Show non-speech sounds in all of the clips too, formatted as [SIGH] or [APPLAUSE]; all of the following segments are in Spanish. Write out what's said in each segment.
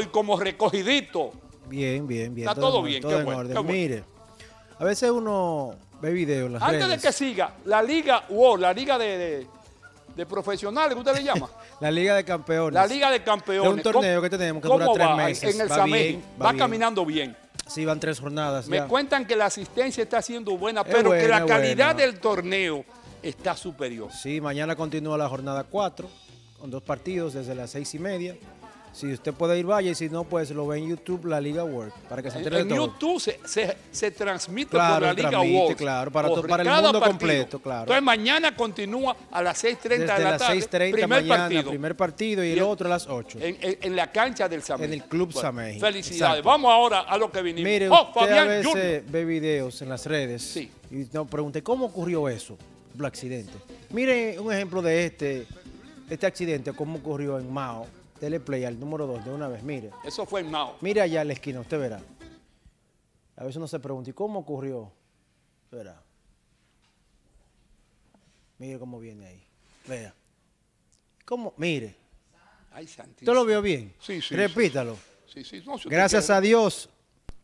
y como recogidito. Bien, bien, bien. Está todo, bien, todo qué, Mire, a veces uno ve videos las Antes de que siga, la liga, o la liga de, de, profesionales, usted le [LAUGHS] llama? la liga de campeones. La liga de campeones. Es un torneo que tenemos que dura tres meses. En el va va, caminando bien. Sí, van tres jornadas. Me cuentan que la asistencia está siendo buena, pero que la calidad del torneo está superior. Sí, mañana continúa la jornada 4 con dos partidos desde las seis y media. Si usted puede ir, vaya. Y si no, pues lo ve en YouTube, la Liga World. Para que se en, YouTube se, transmite por la Liga World. Claro, para, todo para el mundo completo, claro. Entonces mañana continúa a las 6.30 de la tarde. las tarde. primer mañana, partido. primer partido y, el, otro a las 8. En, la cancha del En el Club bueno, Felicidades. Vamos ahora a lo que vinimos. Mire, oh, usted Fabián ve videos en las redes. Y nos pregunté, ¿cómo ocurrió eso? El accidente. Mire un ejemplo de este, este accidente, cómo ocurrió en Mao Teleplay al número 2 de una vez, mire. Eso fue en Mao. Mira allá en la esquina, usted verá. A veces uno se pregunta, ¿y cómo ocurrió? verá. Mire cómo viene ahí. Vea. ¿Cómo? Mire. Ay, ¿Usted lo vio bien? Sí, sí. Repítalo. Gracias a Dios,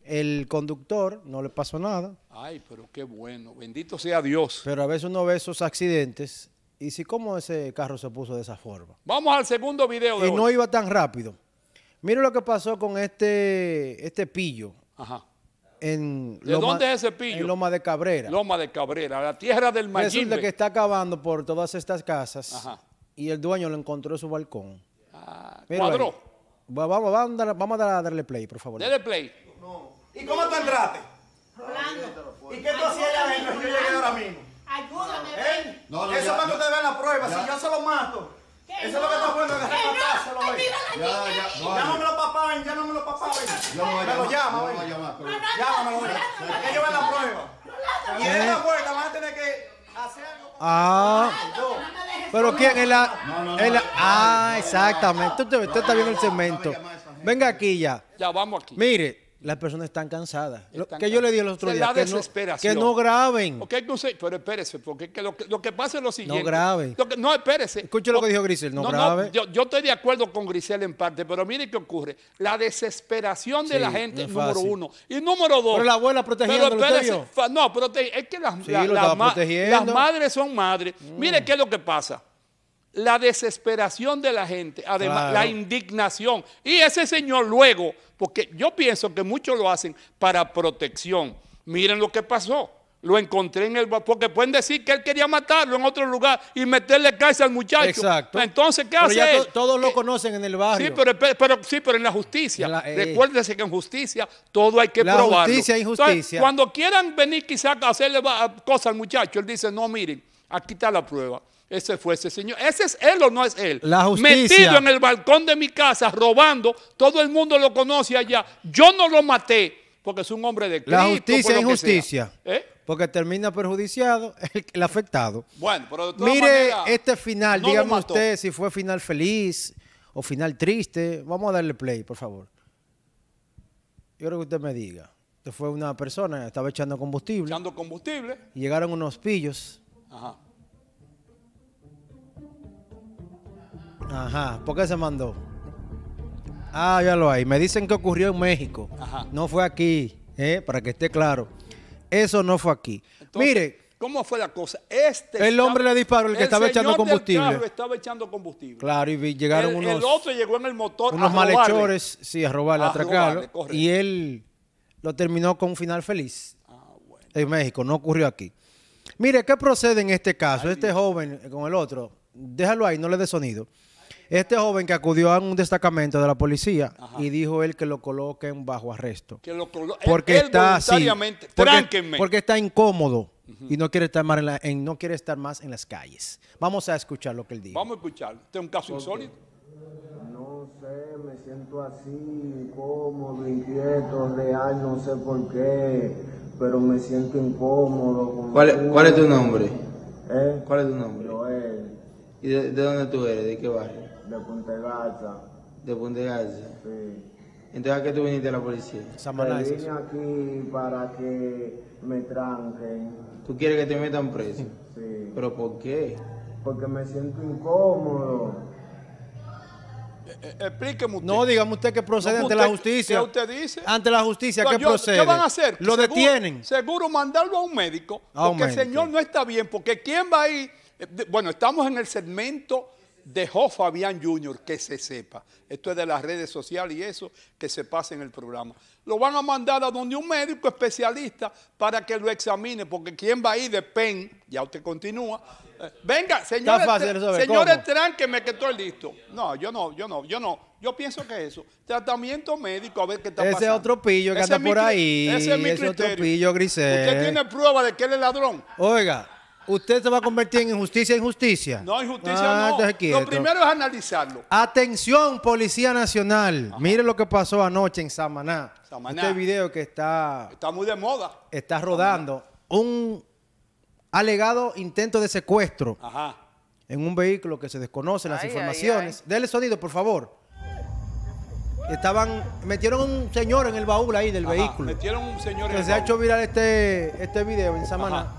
el conductor no le pasó nada. Ay, pero qué bueno. Bendito sea Dios. Pero a veces uno ve esos accidentes ¿Y si cómo ese carro se puso de esa forma? Vamos al segundo video de Y no iba tan rápido. Mira lo que pasó con este, este pillo. Ajá. ¿De dónde es ese pillo? En Loma de Cabrera. Loma de Cabrera, la tierra del Mayimbe. Resulta que está acabando por todas estas casas. Ajá. Y el dueño lo encontró en su balcón. Ah, cuadró. Vamos, a a darle play, por favor. Dale play. ¿Y cómo te entraste? ¿Y qué tú hacías allá Yo llegué ahora mismo eso es para que ustedes vean la prueba. Si yo se lo mato. Eso es lo que está bueno de el lo güey. Ya, ya, no. Llámamelo papá, llámamelo papá, güey. Yo lo llama, Ya lo llama, ven Llámamelo, llámame que yo vea la prueba. Y en la ¿Eh? puerta van a tener que hacer algo. Ah. Pero quién es la. No, la ah, exactamente. Usted, usted está viendo el cemento Venga aquí ya. Ya, vamos aquí. Mire, las personas están cansadas. que yo le di el otro día. que, no, que no graben. Okay, no sé, pero espérese, porque que lo, que pasa es lo siguiente. No graben. no, espérese. Escuche lo, que dijo Grisel, no, no Yo, yo, estoy de acuerdo con Grisel en parte, pero mire qué ocurre. La desesperación de la gente, número uno. Y número dos. Pero la abuela protegiendo. Pero no, pero es que las, las madres son madres. Mire mm. qué es lo que pasa la desesperación de la gente, además la indignación. Y ese señor luego, porque yo pienso que muchos lo hacen para protección. Miren lo que pasó. Lo encontré en el porque pueden decir que él quería matarlo en otro lugar y meterle cárcel al muchacho. Exacto. Entonces, ¿qué todos lo conocen en el barrio. Sí, pero, sí, pero en la justicia. Eh. Recuérdense que en justicia todo hay que la Justicia cuando quieran venir quizás a hacerle cosas al muchacho, él dice, no, miren, aquí está la prueba. Ese fue ese señor. ¿Ese es él o no es él? La justicia. Metido en el balcón de mi casa, robando. Todo el mundo lo conoce allá. Yo no lo maté porque es un hombre de Cristo. La justicia es injusticia. ¿Eh? Porque termina perjudiciado el, afectado. Bueno, pero de Mire este final. dígame usted si fue final feliz o final triste. Vamos a darle play, por favor. Yo creo que usted me diga. fue una persona, estaba echando combustible. Echando combustible. llegaron unos pillos. Ajá Ajá, ¿por qué se mandó? Ah, ya lo hay. Me dicen que ocurrió en México. Ajá. No fue aquí, eh, para que esté claro. Eso no fue aquí. Mire. ¿Cómo fue la cosa? Este el hombre le disparó, el que estaba echando combustible. Del estaba echando combustible. Claro, y llegaron unos. El otro llegó en el motor. Unos malhechores, sí, a robarle, a atracarlo. y él lo terminó con un final feliz. Ah, bueno. En México, no ocurrió aquí. Mire, ¿qué procede en este caso? este joven con el otro, déjalo ahí, no le dé sonido. Este joven que acudió a un destacamento de la policía y dijo él que lo coloquen bajo arresto. porque está así. Porque, está incómodo y no quiere, estar más en, no quiere estar más en las calles. Vamos a escuchar lo que él dijo. Vamos a escuchar. Este es un caso insólito. No sé, me siento así, incómodo, inquieto, real, no sé por qué, pero me siento incómodo. ¿Cuál, es tu nombre? ¿Eh? ¿Cuál es tu nombre? Joel. ¿Y de, de dónde tú eres? ¿De qué barrio? De Punta De Punta Sí. Entonces, ¿a qué tú viniste a la policía? Yo eh, Vine aquí para que me tranquen. ¿Tú quieres que te metan preso? Sí. ¿Pero por qué? Porque me siento incómodo. Eh, eh, explíqueme usted. No, dígame usted que procede ante la justicia. ¿Qué usted dice? Ante la justicia, ¿qué procede? ¿Qué van a hacer? ¿Lo detienen? Seguro mandarlo a un médico. porque el señor no está bien, porque ¿quién va a ir? Bueno, estamos en el segmento dejó Fabián Junior que se sepa. Esto es de las redes sociales y eso que se pase en el programa. Lo van a mandar a donde un médico especialista para que lo examine, porque quién va a ir de PEN, ya usted continúa. venga, señores, señores tránqueme que estoy listo. No, yo no, yo no, yo no. Yo pienso que eso. Tratamiento médico, a ver qué está pasando. Ese otro pillo que anda por ahí. Ese es mi ese otro pillo, Grisel. ¿Usted tiene prueba de que él es ladrón? Oiga usted se va a convertir en injusticia en justicia. Ah, no, injusticia no. Lo primero es analizarlo. Atención, Policía Nacional. Mire lo que pasó anoche en Samaná. Este video que está... Está muy de moda. Está rodando. Un alegado intento de secuestro. Ajá. En un vehículo que se desconocen las informaciones. Dele sonido, por favor. Estaban, metieron un señor en el baúl ahí del vehículo. Metieron un señor en se Se ha hecho viral este, este video en Samaná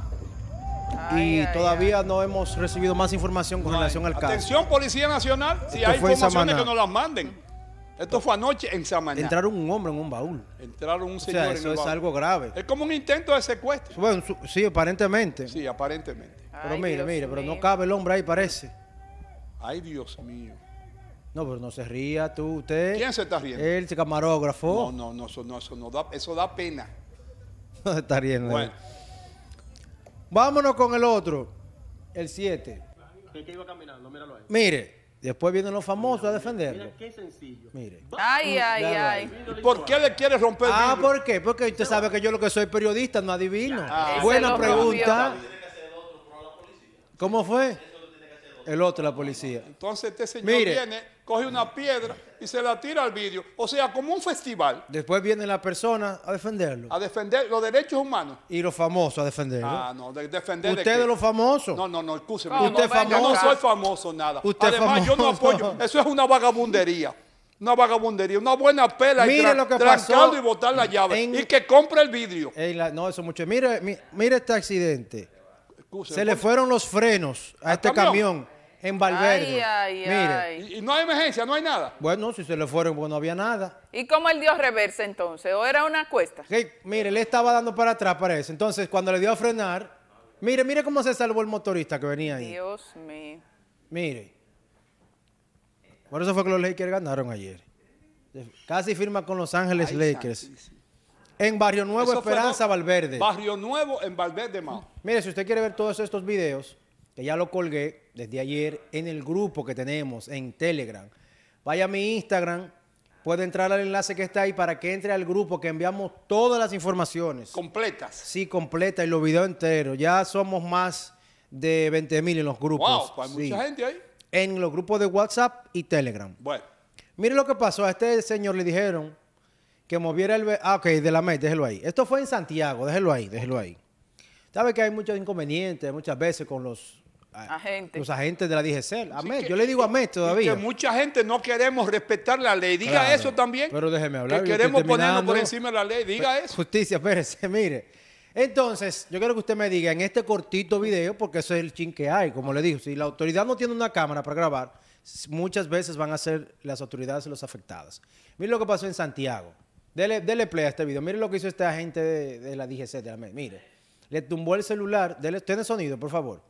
y todavía no hemos recibido más información con relación al caso. Atención, Policía Nacional, si hay informaciones que nos las manden. Esto fue anoche en Samaná. Entraron un hombre en un baúl. Entraron un señor o sea, eso es algo grave. Es como un intento de secuestro. Bueno, sí, aparentemente. Sí, aparentemente. pero mire, mire, pero no cabe el hombre ahí, parece. Ay, Dios mío. No, pero no se ría tú, usted. ¿Quién se está riendo? El camarógrafo. No, no, no, eso, eso, da, eso da pena. [LAUGHS] no se está riendo. Bueno. Vámonos con el otro, el 7. Mire. Después vienen los famosos a defenderlo. Mira qué sencillo. Mire. Ay, ay, ay. ¿Por qué le quieres romper ah, el Ah, ¿por qué? Porque usted sabe que yo lo que soy periodista, no adivino. Ah. Buena pregunta. ¿Cómo fue? El otro, la policía. Entonces este señor viene, coge una piedra y se la tira al vidrio. O sea, como un festival. Después viene la persona a defenderlo. A defender los derechos humanos. Y los famosos a defenderlo. Ah, no, defender. Usted de, los famosos. No, no, no, escúcheme. usted famoso. Yo no soy famoso nada. Usted Además, famoso. yo no apoyo. Eso es una vagabundería una vagabundería, una buena pela mire y lo que y botar la llave y que compre el vidrio. no, eso mucho. Mire, este accidente. Se le fueron los frenos a este camión en Valverde. Ay, ay, ay. Y no hay emergencia, no hay nada. Bueno, si se le fueron, pues no había nada. ¿Y cómo él dio reversa entonces? ¿O era una cuesta? mire, le estaba dando para atrás, parece. Entonces, cuando le dio a frenar, mire, mire cómo se salvó el motorista que venía ahí. Dios mío. Mire. Por eso fue que los Lakers ganaron ayer. Casi firma con Los Ángeles Lakers. En Barrio Nuevo, Esperanza, Valverde. Barrio Nuevo, en Valverde, Mao. Mire, si usted quiere ver todos estos videos, que ya lo colgué, desde ayer en el grupo que tenemos en Telegram. Vaya a mi Instagram, puede entrar al enlace que está ahí para que entre al grupo que enviamos todas las informaciones. ¿Completas? Sí, completa y los videos enteros. Ya somos más de 20 mil en los grupos. Wow, pues hay mucha gente ahí. En los grupos de WhatsApp y Telegram. Bueno. Mire lo que pasó. A este señor le dijeron que moviera el... Ah, ok, de la MET, déjelo ahí. Esto fue en Santiago, déjelo ahí, déjelo ahí. Sabe que hay muchos inconvenientes muchas veces con los los agentes de la DGC Yo le digo amén todavía. Que mucha gente no queremos respetar la ley. Diga eso también. Pero déjeme hablar. Que queremos ponernos por encima de la ley. Diga eso. Justicia, [LAUGHS] espérese, mire. Entonces, yo quiero que usted me diga en este cortito video, porque eso es el chin que hay, como le digo, si la autoridad no tiene una cámara para grabar, muchas veces van a ser las autoridades los afectadas. Mire lo que pasó en Santiago. Dele, dele play a este video. Mire lo que hizo este agente de, la DGC, de la Mire, le tumbó el celular. Dele, ¿Tiene sonido, por favor?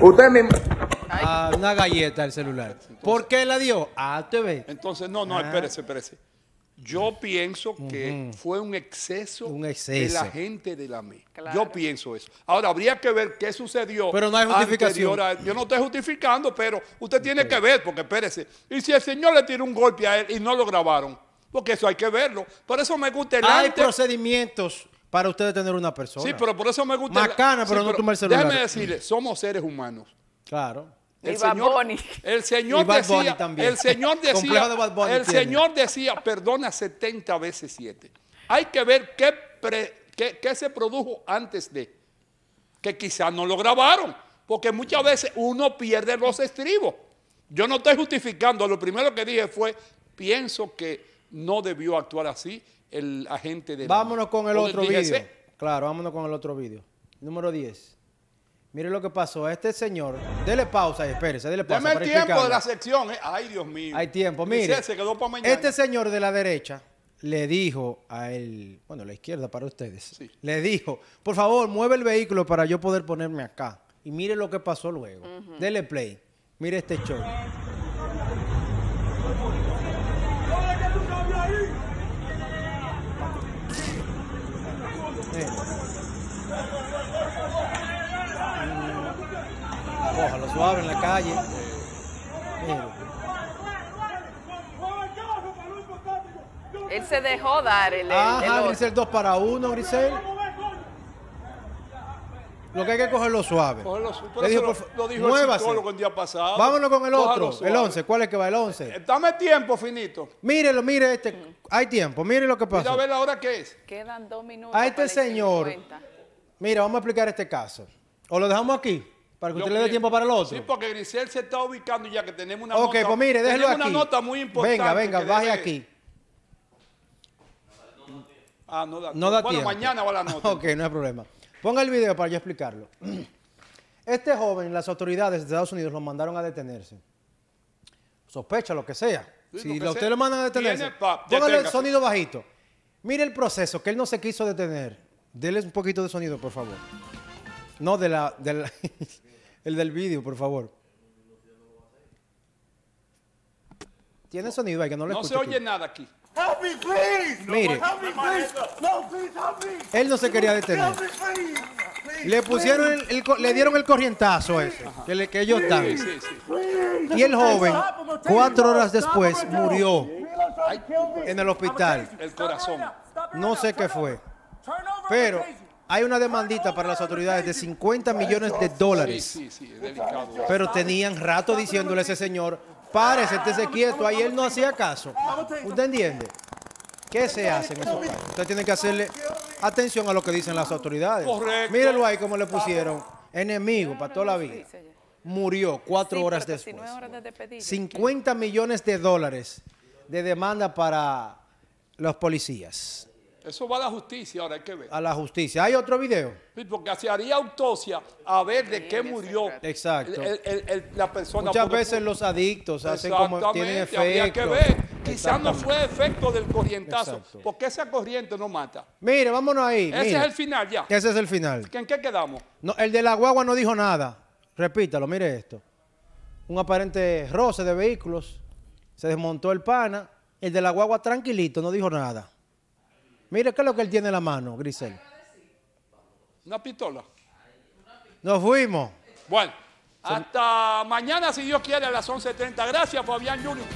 Usted mismo. Ah, una galleta el celular. ¿Por qué la dio? a TV Entonces, no, no, ah. espérese, espérese. Yo pienso que fue un exceso, un de la gente de la mesa. Yo pienso eso. Ahora, habría que ver qué sucedió. Pero no hay justificación. yo no estoy justificando, pero usted tiene que ver, porque espérese. Y si el señor le tiró un golpe a él y no lo grabaron, porque eso hay que verlo. Por eso me gusta el Hay procedimientos para ustedes tener una persona. Sí, pero por eso me gusta. Macana, pero no pero el celular. Déjame decirle, somos seres humanos. Claro. El y señor, Bad el señor decía, también. el señor [LAUGHS] decía, el señor decía, perdona 70 veces 7. Hay que ver qué, qué, qué se produjo antes de, que quizás no lo grabaron, porque muchas veces uno pierde los estribos. Yo no estoy justificando, lo primero que dije fue, pienso que no debió actuar así el agente de... Vámonos con el otro vídeo. Claro, vámonos con el otro vídeo. Número 10. Mire lo que pasó. Este señor, dele pausa y espérese, dele pausa. el tiempo de la sección. Eh. Ay, Dios mío. Hay tiempo, mire. Este señor de la derecha le dijo a él, bueno, la izquierda para ustedes, le dijo, por favor, mueve el vehículo para yo poder ponerme acá. Y mire lo que pasó luego. Dele play. Mire este show. Lo suave en la calle. Él se dejó dar el. Ah, ajá, el Grisel 2 para 1, Grisel. Lo que hay que lo suave. lo, dijo muévase. el día pasado. Vámonos con el otro, el 11. ¿Cuál es que va el 11? Eh, dame tiempo, finito. Mírelo, mire este. Hay tiempo, mire lo que pasa. a ver la hora que es. Quedan dos minutos. A este señor. Mira, vamos a explicar este caso. ¿O lo dejamos aquí? Para que usted le dé tiempo para el otro. Sí, porque Grisel se está ubicando ya que tenemos una nota. Ok, pues mire, déjelo tenemos aquí. una nota muy importante. Venga, venga, baje aquí. Ah, no da tiempo. No da bueno, mañana va la [LAUGHS] nota. ok, no hay problema. Ponga el video para yo explicarlo. [CLEARS THROAT] Este joven, las autoridades de Estados Unidos lo mandaron a detenerse. Sospecha, lo que sea. si lo usted lo mandan a detenerse, póngale el sonido bajito. Mire el proceso, que él no se quiso detener. Dele un poquito de sonido, por favor. No, De la [LAUGHS] El del vídeo, por favor. Tiene sonido ahí que no lo No se oye nada aquí. Help me, please. Mire. No, Él no se quería detener. Le pusieron el, le dieron el corrientazo ese, que, le, que ellos dan. Y el joven, cuatro horas después, murió en el hospital. El corazón. No sé qué fue. Pero hay una demandita para las autoridades de 50 millones de dólares. Pero tenían rato diciéndole a ese señor, párese, estése quieto. Ahí él no hacía caso. ¿Usted entiende? ¿Qué se hace en esos Usted tiene que hacerle atención a lo que dicen las autoridades. Mírenlo ahí como le pusieron. Enemigo para toda la vida. Murió cuatro horas después. 50 millones de dólares de demanda para los policías. Eso va a la justicia, ahora hay que ver. A la justicia. ¿Hay otro video? Sí, porque se haría autopsia a ver de qué murió Exacto. la persona. Muchas veces los adictos hacen como tienen efecto. Habría que ver. Quizás no fue efecto del corrientazo, porque esa corriente no mata. Mire, vámonos ahí. Ese es el final ya. Ese es el final. ¿En qué quedamos? No, el de la guagua no dijo nada. Repítalo, mire esto. Un aparente roce de vehículos. Se desmontó el pana. El de la guagua tranquilito, no dijo nada. Mire, ¿qué es lo que él tiene en la mano, Grisel? Una pistola. Nos fuimos. Bueno, hasta mañana, si Dios quiere, a las 11.30. Gracias, Fabián Junior.